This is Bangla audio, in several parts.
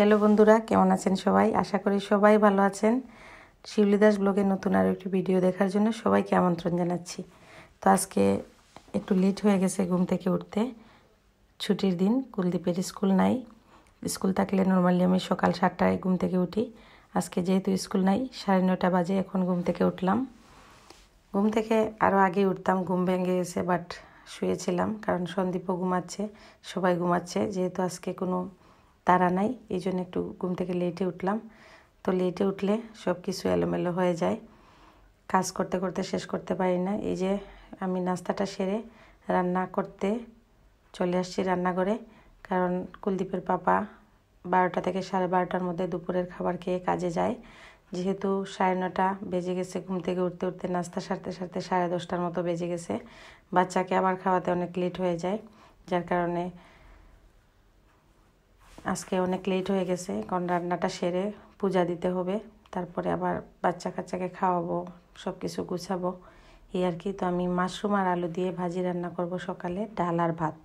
হ্যালো বন্ধুরা কেমন আছেন সবাই আশা করি সবাই ভালো আছেন দাস ব্লগে নতুন আরও একটি ভিডিও দেখার জন্য সবাইকে আমন্ত্রণ জানাচ্ছি তো আজকে একটু লেট হয়ে গেছে ঘুম থেকে উঠতে ছুটির দিন কুলদীপের স্কুল নাই স্কুল থাকলে নর্মালি আমি সকাল সাতটায় ঘুম থেকে উঠি আজকে যেহেতু স্কুল নাই সাড়ে নটা বাজে এখন ঘুম থেকে উঠলাম ঘুম থেকে আরও আগে উঠতাম ঘুম ভেঙে গেছে বাট শুয়েছিলাম কারণ সন্দীপও ঘুমাচ্ছে সবাই ঘুমাচ্ছে যেহেতু আজকে কোনো তারা নাই এই জন্য একটু ঘুম থেকে লেটে উঠলাম তো লেটে উঠলে সব কিছু এলোমেলো হয়ে যায় কাজ করতে করতে শেষ করতে পারি না এই যে আমি নাস্তাটা সেরে রান্না করতে চলে আসছি রান্নাঘরে কারণ কুলদীপের পাপা বারোটা থেকে সাড়ে বারোটার মধ্যে দুপুরের খাবার খেয়ে কাজে যায় যেহেতু সাড়ে নটা বেজে গেছে ঘুম থেকে উঠতে উঠতে নাস্তা সারতে সারতে সাড়ে দশটার মতো বেজে গেছে বাচ্চাকে আবার খাওয়াতে অনেক লেট হয়ে যায় যার কারণে আজকে অনেক লেট হয়ে গেছে কারণ রান্নাটা সেরে পূজা দিতে হবে তারপরে আবার বাচ্চা কাচ্চাকে খাওয়াবো সব কিছু গুছাবো এই আর কি তো আমি মাশরুম আর আলু দিয়ে ভাজি রান্না করব সকালে ডাল আর ভাত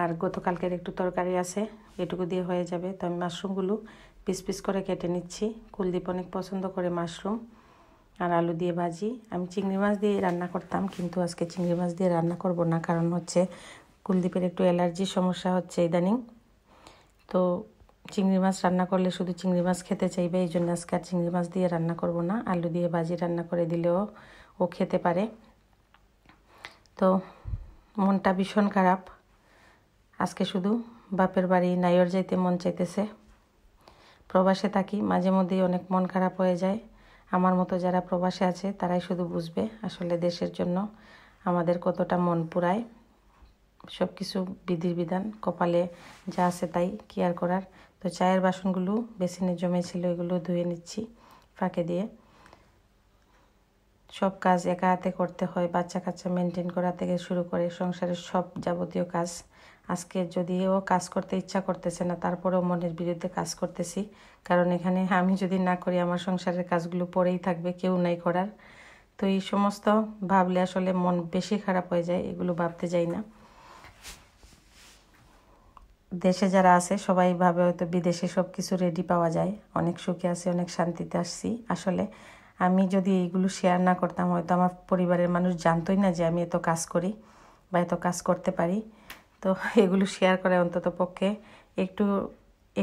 আর গতকালকের একটু তরকারি আছে এটুকু দিয়ে হয়ে যাবে তো আমি মাশরুমগুলো পিস পিস করে কেটে নিচ্ছি কুলদীপ অনেক পছন্দ করে মাশরুম আর আলু দিয়ে ভাজি আমি চিংড়ি মাছ দিয়ে রান্না করতাম কিন্তু আজকে চিংড়ি মাছ দিয়ে রান্না করব না কারণ হচ্ছে কুলদীপের একটু অ্যালার্জির সমস্যা হচ্ছে ইদানিং তো চিংড়ি মাছ রান্না করলে শুধু চিংড়ি মাছ খেতে চাইবে এই জন্য আজকে আর চিংড়ি মাছ দিয়ে রান্না করব না আলু দিয়ে ভাজি রান্না করে দিলেও ও খেতে পারে তো মনটা ভীষণ খারাপ আজকে শুধু বাপের বাড়ি নাইর যাইতে মন চাইতেছে প্রবাসে থাকি মাঝে মধ্যেই অনেক মন খারাপ হয়ে যায় আমার মতো যারা প্রবাসে আছে তারাই শুধু বুঝবে আসলে দেশের জন্য আমাদের কতটা মন পুরায় সব কিছু বিধির বিধান কপালে যা আছে তাই কেয়ার করার তো চায়ের বাসনগুলো বেসিনে জমেছিল এগুলো ধুয়ে নিচ্ছি ফাঁকে দিয়ে সব কাজ একা হাতে করতে হয় বাচ্চা কাচ্চা মেনটেন করা থেকে শুরু করে সংসারের সব যাবতীয় কাজ আজকে যদিও কাজ করতে ইচ্ছা করতেছে না তারপরেও মনের বিরুদ্ধে কাজ করতেছি কারণ এখানে আমি যদি না করি আমার সংসারের কাজগুলো পরেই থাকবে কেউ নাই করার তো এই সমস্ত ভাবলে আসলে মন বেশি খারাপ হয়ে যায় এগুলো ভাবতে যাই না দেশে যারা আছে সবাই ভাবে হয়তো বিদেশে সব কিছু রেডি পাওয়া যায় অনেক সুখে আছি অনেক শান্তিতে আসছি আসলে আমি যদি এইগুলো শেয়ার না করতাম হয়তো আমার পরিবারের মানুষ জানতোই না যে আমি এত কাজ করি বা এত কাজ করতে পারি তো এগুলো শেয়ার করে অন্তত পক্ষে একটু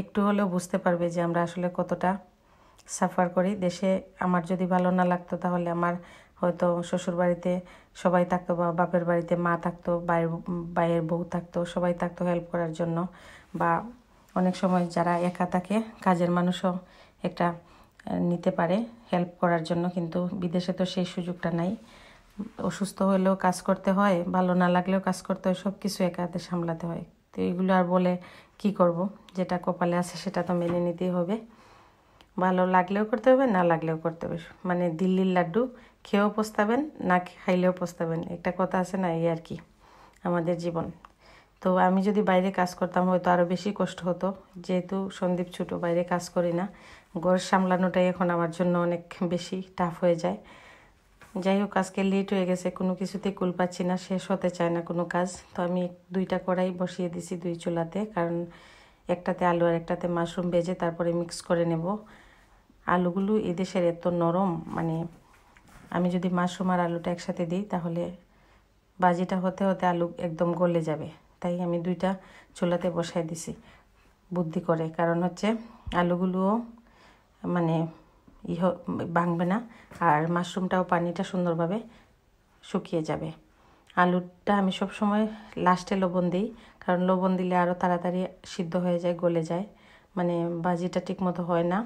একটু হলেও বুঝতে পারবে যে আমরা আসলে কতটা সাফার করি দেশে আমার যদি ভালো না লাগতো তাহলে আমার হয়তো শ্বশুর বাড়িতে সবাই থাকতো বা বাপের বাড়িতে মা থাকতো বাইর বাইয়ের বউ থাকতো সবাই থাকতো হেল্প করার জন্য বা অনেক সময় যারা একা থাকে কাজের মানুষও একটা নিতে পারে হেল্প করার জন্য কিন্তু বিদেশে তো সেই সুযোগটা নাই অসুস্থ হলেও কাজ করতে হয় ভালো না লাগলেও কাজ করতে হয় সব কিছু একা হাতে সামলাতে হয় তো এগুলো আর বলে কি করব যেটা কপালে আছে সেটা তো মেনে নিতেই হবে ভালো লাগলেও করতে হবে না লাগলেও করতে হবে মানে দিল্লির লাড্ডু খেয়েও পোস্তাবেন না খাইলেও পোস্তাবেন একটা কথা আছে না এই আর কি আমাদের জীবন তো আমি যদি বাইরে কাজ করতাম হয়তো আরও বেশি কষ্ট হতো যেহেতু সন্দীপ ছোটো বাইরে কাজ করি না ঘর সামলানোটাই এখন আমার জন্য অনেক বেশি টাফ হয়ে যায় যাই হোক আজকে লেট হয়ে গেছে কোনো কিছুতে কুল পাচ্ছি না শেষ হতে চায় না কোনো কাজ তো আমি দুইটা কড়াই বসিয়ে দিছি দুই চুলাতে কারণ একটাতে আলু আর একটাতে মাশরুম ভেজে তারপরে মিক্স করে নেব আলুগুলো এদেশের এত নরম মানে আমি যদি মাশরুম আর আলুটা একসাথে দিই তাহলে বাজিটা হতে হতে আলু একদম গলে যাবে তাই আমি দুইটা চুলাতে বসাই দিছি বুদ্ধি করে কারণ হচ্ছে আলুগুলোও মানে ইহ ভাঙবে না আর মাশরুমটাও পানিটা সুন্দরভাবে শুকিয়ে যাবে আলুটা আমি সব সময় লাস্টে লবণ দিই কারণ লবণ দিলে আরও তাড়াতাড়ি সিদ্ধ হয়ে যায় গলে যায় মানে বাজিটা ঠিকমতো হয় না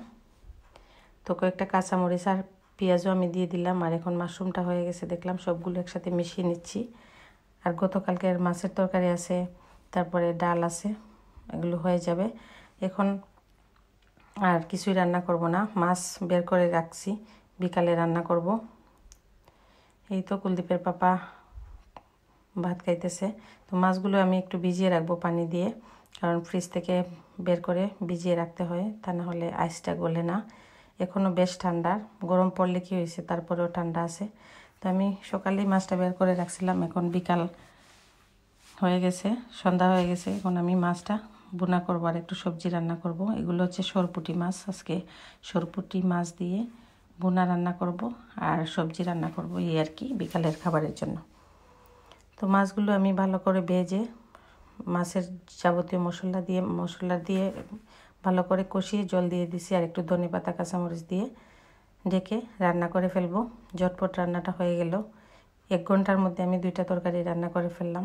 তো কয়েকটা কাঁচামরিচ আর পেঁয়াজও আমি দিয়ে দিলাম আর এখন মাশরুমটা হয়ে গেছে দেখলাম সবগুলো একসাথে মিশিয়ে নিচ্ছি আর গতকালকের মাছের তরকারি আছে তারপরে ডাল আছে এগুলো হয়ে যাবে এখন আর কিছুই রান্না করব না মাছ বের করে রাখছি বিকালে রান্না করব এই তো কুলদীপের পাপা ভাত খাইতেছে তো মাছগুলো আমি একটু ভিজিয়ে রাখবো পানি দিয়ে কারণ ফ্রিজ থেকে বের করে ভিজিয়ে রাখতে হয় তা না হলে আইসটা গলে না এখনও বেশ ঠান্ডা গরম পড়লে কি হয়েছে তারপরেও ঠান্ডা আছে তো আমি সকালেই মাছটা বের করে রাখছিলাম এখন বিকাল হয়ে গেছে সন্ধ্যা হয়ে গেছে এখন আমি মাছটা বোনা করবো আর একটু সবজি রান্না করব এগুলো হচ্ছে সরপুটি মাছ আজকে সরপুটি মাছ দিয়ে বোনা রান্না করব আর সবজি রান্না করব এই আর কি বিকালের খাবারের জন্য তো মাছগুলো আমি ভালো করে ভেজে মাছের যাবতীয় মশলা দিয়ে মশলা দিয়ে ভালো করে কষিয়ে জল দিয়ে দিছি আর একটু ধনে পাতা কাঁচামরিচ দিয়ে ডেকে রান্না করে ফেলবো ঝটপট রান্নাটা হয়ে গেল এক ঘন্টার মধ্যে আমি দুইটা তরকারি রান্না করে ফেললাম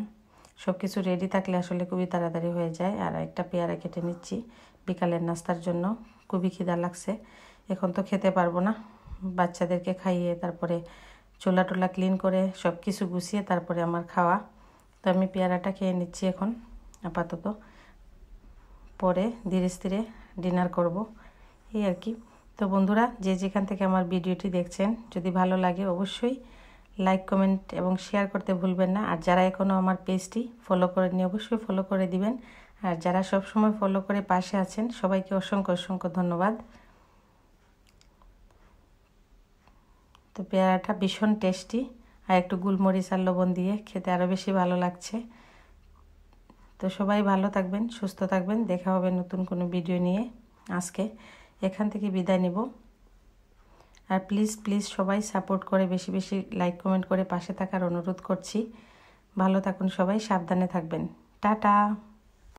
সব কিছু রেডি থাকলে আসলে খুবই তাড়াতাড়ি হয়ে যায় আর একটা পেয়ারা কেটে নিচ্ছি বিকালের নাস্তার জন্য খুবই খিদা লাগছে এখন তো খেতে পারবো না বাচ্চাদেরকে খাইয়ে তারপরে চোলা টোলা ক্লিন করে সব কিছু গুছিয়ে তারপরে আমার খাওয়া তো আমি পেয়ারাটা খেয়ে নিচ্ছি এখন আপাতত পরে ধীরে ধীরে ডিনার করব এই আর কি তো বন্ধুরা যে যেখান থেকে আমার ভিডিওটি দেখছেন যদি ভালো লাগে অবশ্যই লাইক কমেন্ট এবং শেয়ার করতে ভুলবেন না আর যারা এখনও আমার পেজটি ফলো করেননি অবশ্যই ফলো করে দিবেন আর যারা সব সময় ফলো করে পাশে আছেন সবাইকে অসংখ্য অসংখ্য ধন্যবাদ তো পেয়ারাটা ভীষণ টেস্টি আর একটু গুলমরিচ আর লবণ দিয়ে খেতে আরও বেশি ভালো লাগছে তো সবাই ভালো থাকবেন সুস্থ থাকবেন দেখা হবে নতুন কোনো ভিডিও নিয়ে আজকে এখান থেকে বিদায় নেব আর প্লিজ প্লিজ সবাই সাপোর্ট করে বেশি বেশি লাইক কমেন্ট করে পাশে থাকার অনুরোধ করছি ভালো থাকুন সবাই সাবধানে থাকবেন টাটা